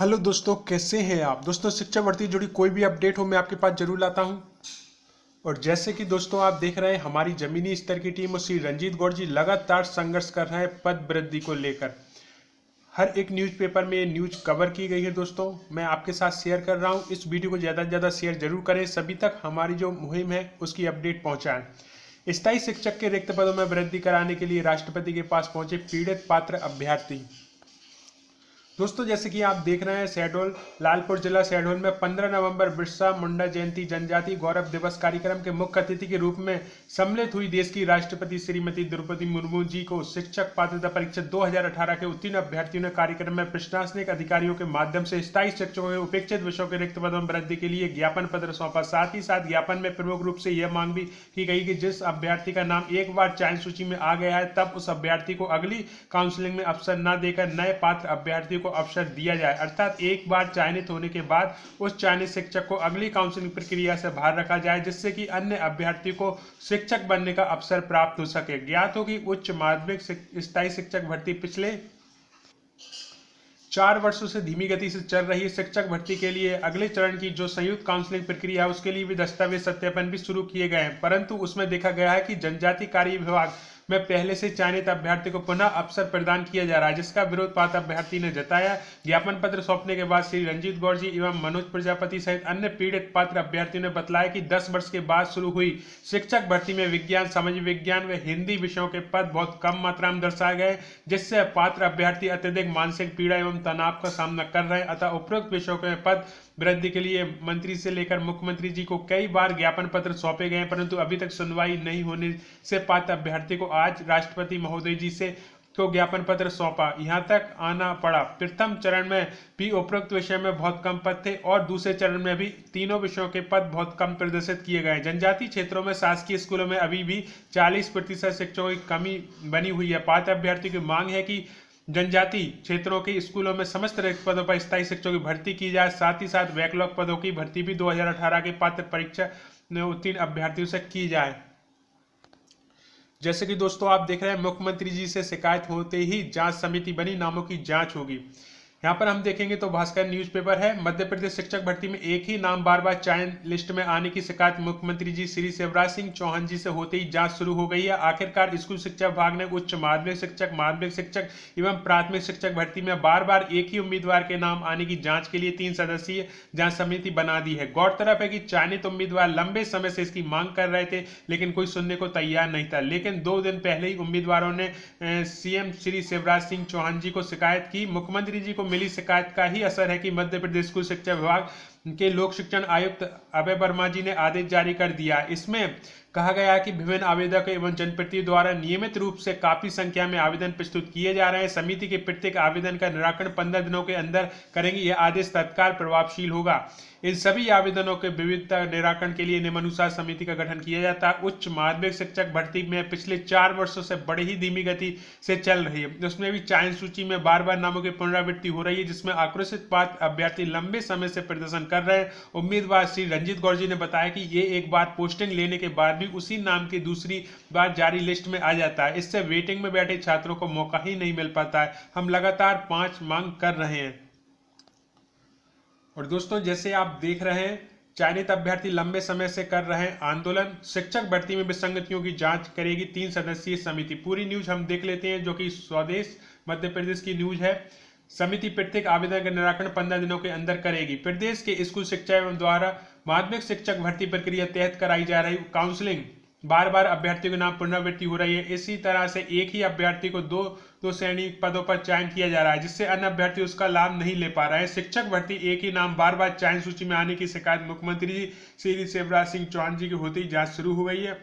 hello दोस्तों कैसे हैं आप दोस्तों शिक्षा भर्ती जुड़ी कोई भी अपडेट हो मैं आपके पास जरूर लाता हूं और जैसे कि दोस्तों आप देख रहे हैं हमारी जमीनी स्तर की टीम और श्री रंजीत गौर जी लगातार संघर्ष कर रहे हैं पद वृद्धि को लेकर हर एक न्यूज़पेपर में ये न्यूज कवर की गई है दोस्तों मैं आपके साथ शेयर कर रहा हूँ इस वीडियो को ज़्यादा से ज़्यादा शेयर जरूर करें सभी तक हमारी जो मुहिम है उसकी अपडेट पहुँचाएं स्थायी शिक्षक के रिक्त पदों में वृद्धि कराने के लिए राष्ट्रपति के पास पहुँचे पीड़ित पात्र अभ्यर्थी दोस्तों जैसे कि आप देख रहे हैं शहडोल लालपुर जिला शहडोल में 15 नवंबर बिरसा मुंडा जयंती जनजाति गौरव दिवस कार्यक्रम के मुख्य अतिथि के रूप में सम्मिलित हुई देश की राष्ट्रपति श्रीमती द्रौपदी मुर्मू जी को शिक्षक पात्रता परीक्षा 2018 के उत्तीर्ण अभ्यर्थियों ने कार्यक्रम में प्रशासनिक अधिकारियों के माध्यम से स्थायी शिक्षकों के उपेक्षित विषयों के रिक्त पदों वृद्धि के लिए ज्ञापन पत्र सौंपा साथ ही साथ ज्ञापन में प्रमुख रूप से यह मांग भी की गई कि जिस अभ्यर्थी का नाम एक बार चयन सूची में आ गया है तब उस अभ्यर्थी को अगली काउंसिलिंग में अवसर न देकर नए पात्र अभ्यर्थियों को अवसर दिया जाए अर्थात एक बार चयनित होने के बाद उस चयनित शिक्षक को अगली काउंसिलिंग प्रक्रिया से बाहर रखा जाए जिससे कि अन्य अभ्यर्थी को शिक्षक बनने का अवसर प्राप्त हो सके ज्ञात हो कि उच्च माध्यमिक स्थायी शिक्षक भर्ती पिछले चार वर्षों से धीमी गति से चल रही शिक्षक भर्ती के लिए अगले चरण की जो संयुक्त काउंसलिंग प्रक्रिया है उसके लिए भी दस्तावेज सत्यापन भी शुरू किए गए हैं परंतु उसमें देखा गया है कि जनजाति कार्य विभाग में पहले से चयनित अभ्यर्थी को पुनः अवसर प्रदान किया जा रहा है जिसका विरोध पात्र अभ्यर्थी ने जताया ज्ञापन पत्र सौंपने के बाद श्री रंजीत गौर जी एवं मनोज प्रजापति सहित अन्य पीड़ित पात्र अभ्यर्थियों ने बताया कि दस वर्ष के बाद शुरू हुई शिक्षक भर्ती में विज्ञान समाज विज्ञान व हिंदी विषयों के पद बहुत कम मात्रा में दर्शाए गए जिससे पात्र अभ्यर्थी अत्यधिक मानसिक पीड़ा एवं तनाव का सामना कर रहे हैं अतः उपरोक्त विषयों के पद वृद्धि के लिए मंत्री से लेकर मुख्यमंत्री जी को कई बार ज्ञापन पत्र सौंपे गए परंतु अभी तक सुनवाई नहीं होने से पात्र अभ्यर्थी को आज राष्ट्रपति महोदय जी से को तो ज्ञापन पत्र सौंपा यहाँ तक आना पड़ा प्रथम चरण में भी उपरोक्त विषय में बहुत कम पद थे और दूसरे चरण में भी तीनों विषयों के पद बहुत कम प्रदर्शित किए गए जनजातीय क्षेत्रों में शासकीय स्कूलों में अभी भी 40 प्रतिशत शिक्षकों की कमी बनी हुई है पात्र अभ्यर्थियों की मांग है कि जनजाति क्षेत्रों के स्कूलों में समस्त रिक्त पदों पर स्थायी शिक्षकों की भर्ती की जाए साथ ही साथ बैकलॉग पदों की भर्ती भी दो के पात्र परीक्षा उत्तीर्ण अभ्यर्थियों से की जाए जैसे कि दोस्तों आप देख रहे हैं मुख्यमंत्री जी से शिकायत होते ही जांच समिति बनी नामों की जांच होगी यहाँ पर हम देखेंगे तो भास्कर न्यूज़पेपर है मध्य प्रदेश शिक्षक भर्ती में एक ही नाम बार बार चयन लिस्ट में आने की शिकायत मुख्यमंत्री जी श्री शिवराज सिंह चौहान जी से होते ही जांच शुरू हो गई है आखिरकार स्कूल शिक्षा विभाग ने उच्च माध्यमिक शिक्षक माध्यमिक शिक्षक एवं प्राथमिक शिक्षक भर्ती में बार बार एक ही उम्मीदवार के नाम आने की जाँच के लिए तीन सदस्यीय जाँच समिति बना दी है गौरतलब है कि चयनित उम्मीदवार लंबे समय से इसकी मांग कर रहे थे लेकिन कोई सुनने को तैयार नहीं था लेकिन दो दिन पहले ही उम्मीदवारों ने सीएम श्री शिवराज सिंह चौहान जी को शिकायत की मुख्यमंत्री जी को मिली शिकायत का ही असर है कि मध्य प्रदेश स्कूल शिक्षा विभाग के लोक शिक्षण आयुक्त अभय वर्मा जी ने आदेश जारी कर दिया इसमें कहा गया कि विभिन्न आवेदक एवं जनप्रतिनिधि द्वारा नियमित रूप से काफी संख्या में आवेदन प्रस्तुत किए जा रहे हैं समिति के प्रत्येक आवेदन का निराकरण पंद्रह दिनों के अंदर करेंगे यह आदेश तत्काल प्रभावशील होगा इन सभी आवेदनों के विविधता निराकरण के लिए नियमानुसार समिति का गठन किया जाता है उच्च माध्यमिक शिक्षक भर्ती में पिछले चार वर्षों से बड़ी ही धीमी गति से चल रही है उसमें भी चयन सूची में बार बार नामों की पुनरावृत्ति हो रही है जिसमें आक्रोशित पात्र अभ्यर्थी लंबे समय से प्रदर्शन कर कर रहे हैं उम्मीदवार श्री रंजीत गौर जी ने बताया कि ये एक बार पोस्टिंग लेने के बाद भी उसी नाम की दूसरी बार जारी लिस्ट में आ जाता है इससे वेटिंग में बैठे छात्रों को मौका ही नहीं मिल पाता है हम लगातार पांच मांग कर रहे हैं और दोस्तों जैसे आप देख रहे हैं चयनित अभ्यर्थी लंबे समय से कर रहे हैं आंदोलन शिक्षक भर्ती में विसंगतियों की जांच करेगी तीन सदस्यीय समिति पूरी न्यूज हम देख लेते हैं जो कि स्वदेश मध्य प्रदेश की न्यूज है समिति प्रत्येक आवेदन का निराकरण पंद्रह दिनों के अंदर करेगी प्रदेश के स्कूल शिक्षा एवं द्वारा माध्यमिक शिक्षक भर्ती प्रक्रिया तहत कराई जा रही काउंसलिंग बार बार अभ्यर्थियों के नाम पुनरावृत्ति हो रही है इसी तरह से एक ही अभ्यर्थी को दो दो श्रेणी पदों पर चयन किया जा रहा है जिससे अन्य अभ्यर्थी उसका लाभ नहीं ले पा रहा है शिक्षक भर्ती एक ही नाम बार बार चयन सूची में आने की शिकायत मुख्यमंत्री श्री शिवराज सिंह चौहान जी की होती जांच शुरू हो गई है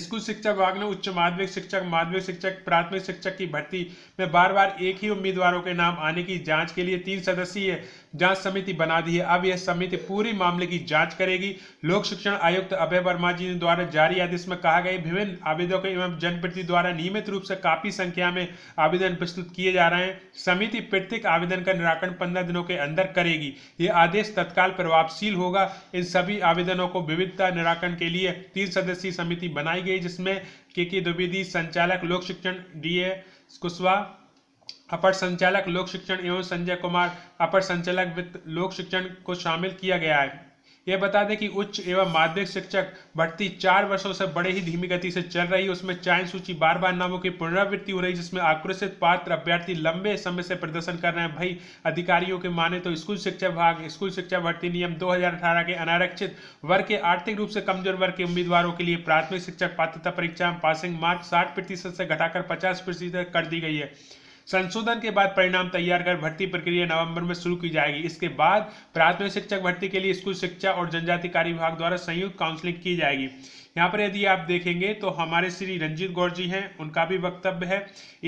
स्कूल शिक्षा विभाग ने उच्च माध्यमिक शिक्षक माध्यमिक शिक्षक प्राथमिक शिक्षक की भर्ती में बार बार एक ही उम्मीदवारों के नाम आने की जांच के लिए तीन सदस्यीय जांच समिति बना दी है अब यह समिति पूरी मामले की जांच करेगी लोक शिक्षण आयुक्त अभय वर्मा जी द्वारा जारी आदेश में कहा गया विभिन्न आवेदकों एवं जनप्रतिनिधि द्वारा नियमित रूप से काफी संख्या में आवेदन प्रस्तुत किए जा रहे हैं समिति प्रत्येक आवेदन का निराकरण पंद्रह दिनों के अंदर करेगी ये आदेश तत्काल प्रभावशील होगा इन सभी आवेदनों को विविधता निराकरण के लिए तीन सदस्यीय समिति बनाई बनाई गई जिसमें के के द्विवेदी संचालक लोक शिक्षण डी ए कुशवाहा अपर संचालक लोक शिक्षण एवं संजय कुमार अपर संचालक वित्त लोक शिक्षण को शामिल किया गया है यह बता दें कि उच्च एवं माध्यमिक शिक्षक भर्ती चार वर्षों से बड़े ही धीमी गति से चल रही है उसमें चयन सूची बार बार नामों की पुनरावृत्ति हो रही है जिसमें आक्रोशित पात्र अभ्यर्थी लंबे समय से प्रदर्शन कर रहे हैं भाई अधिकारियों के माने तो स्कूल शिक्षा विभाग स्कूल शिक्षा भर्ती नियम दो के अनारक्षित वर्ग के आर्थिक रूप से कमजोर वर्ग के उम्मीदवारों के लिए प्राथमिक शिक्षक पात्रता परीक्षा में पासिंग मार्क्स साठ प्रतिशत से घटाकर पचास प्रतिशत कर दी गई है संशोधन के बाद परिणाम तैयार कर भर्ती प्रक्रिया नवंबर में शुरू की जाएगी इसके बाद प्राथमिक शिक्षक भर्ती के लिए स्कूल शिक्षा और जनजाति कार्य विभाग द्वारा संयुक्त काउंसलिंग की जाएगी यहाँ पर यदि आप देखेंगे तो हमारे श्री रंजीत गौर जी हैं उनका भी वक्तव्य है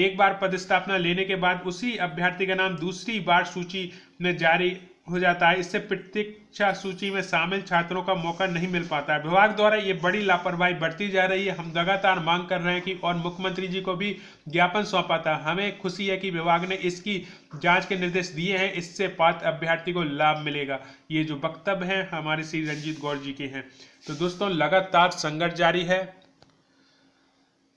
एक बार पदस्थापना लेने के बाद उसी अभ्यर्थी का नाम दूसरी बार सूची में जारी हो जाता है इससे प्रतीक्षा सूची में शामिल छात्रों का मौका नहीं मिल पाता है विभाग द्वारा ये बड़ी लापरवाही बढ़ती जा रही है हम लगातार मांग कर रहे हैं कि और मुख्यमंत्री जी को भी ज्ञापन सौंपा था हमें खुशी है कि विभाग ने इसकी जांच के निर्देश दिए हैं इससे पात्र अभ्यर्थी को लाभ मिलेगा ये जो वक्तव्य हैं हमारे श्री रंजीत गौर जी के हैं तो दोस्तों लगातार संघर्ष जारी है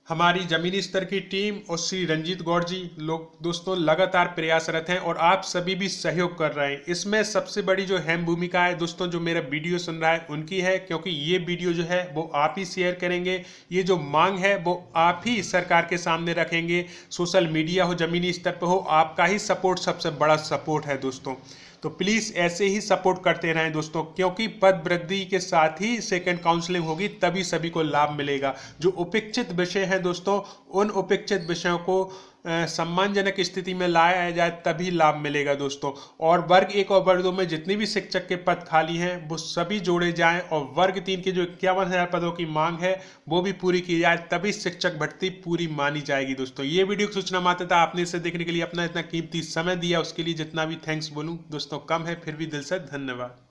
हमारी जमीनी स्तर की टीम और श्री रंजीत गौर जी लोग दोस्तों लगातार प्रयासरत हैं और आप सभी भी सहयोग कर रहे हैं इसमें सबसे बड़ी जो अहम भूमिका है दोस्तों जो मेरा वीडियो सुन रहा है उनकी है क्योंकि ये वीडियो जो है वो आप ही शेयर करेंगे ये जो मांग है वो आप ही सरकार के सामने रखेंगे सोशल मीडिया हो जमीनी स्तर पर हो आपका ही सपोर्ट सबसे बड़ा सपोर्ट है दोस्तों तो प्लीज़ ऐसे ही सपोर्ट करते रहें दोस्तों क्योंकि पद वृद्धि के साथ ही सेकेंड काउंसलिंग होगी तभी सभी को लाभ मिलेगा जो उपेक्षित विषय हैं दोस्तों उन उपेक्षित विषयों को सम्मानजनक स्थिति में लाया जाए तभी लाभ मिलेगा दोस्तों और वर्ग एक और वर्ग दो में जितने भी शिक्षक के पद खाली हैं वो सभी जोड़े जाएं और वर्ग तीन के जो इक्यावन हज़ार पदों की मांग है वो भी पूरी की जाए तभी शिक्षक भर्ती पूरी मानी जाएगी दोस्तों ये वीडियो सूचना माता था आपने इसे देखने के लिए अपना इतना कीमती समय दिया उसके लिए जितना भी थैंक्स बोलूँ दोस्तों कम है फिर भी दिल से धन्यवाद